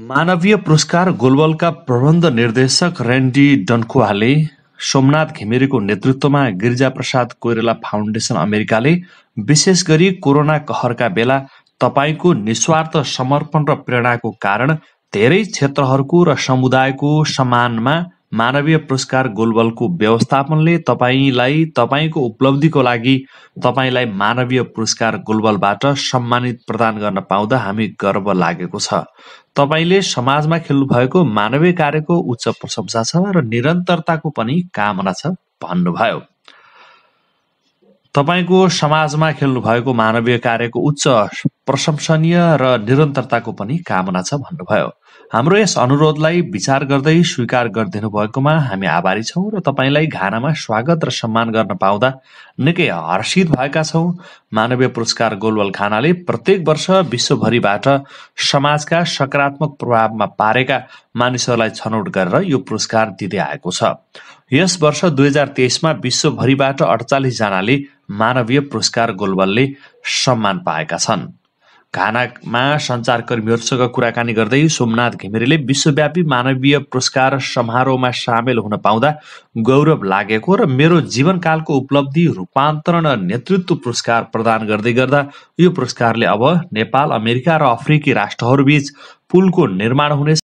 मानवीय पुरस्कार गोलबलका प्रबन्ध निर्देशक रेन्डी डन्कुवाले सोमनाथ घिमिरेको नेतृत्वमा गिरिजाप्रसाद कोइराला फाउन्डेसन अमेरिकाले विशेष गरी कोरोना कहरका बेला तपाईँको निस्वार्थ समर्पण र प्रेरणाको कारण धेरै क्षेत्रहरूको र समुदायको सम्मानमा मानवीय पुरस्कार गोलबलको व्यवस्थापनले तपाईँलाई तपाईँको उपलब्धिको लागि तपाईँलाई मानवीय पुरस्कार गोलबलबाट सम्मानित प्रदान गर्न पाउँदा हामी गर्व लागेको छ तपाईँले समाजमा भएको मानवीय कार्यको उच्च प्रशंसा छ र निरन्तरताको पनि कामना छ भन्नुभयो तपाईँको समाजमा भएको मानवीय कार्यको उच्च प्रशंसनीय र निरन्तरताको पनि कामना छ भन्नुभयो हाम्रो यस अनुरोधलाई विचार गर्दै स्वीकार गरिदिनु भएकोमा हामी आभारी छौँ र तपाईँलाई घानामा स्वागत र सम्मान गर्न पाउँदा निकै हर्षित भएका छौँ मानवीय पुरस्कार गोलवल घानाले प्रत्येक वर्ष विश्वभरिबाट समाजका सकारात्मक प्रभावमा पारेका मानिसहरूलाई छनौट गरेर यो पुरस्कार दिँदै आएको छ यस वर्ष दुई हजार तेइसमा विश्वभरिबाट अडचालिसजनाले मानवीय पुरस्कार गोलवलले सम्मान पाएका छन् घानामा सञ्चारकर्मीहरूसँग कुराकानी गर्दै सोमनाथ घिमिरेले विश्वव्यापी मानवीय पुरस्कार समारोहमा सामेल हुन पाउँदा गौरव लागेको र मेरो जीवनकालको उपलब्धि रूपान्तरण र नेतृत्व पुरस्कार प्रदान गर्दै गर्दा यो पुरस्कारले अब नेपाल अमेरिका र अफ्रिकी राष्ट्रहरूबीच पुलको निर्माण हुने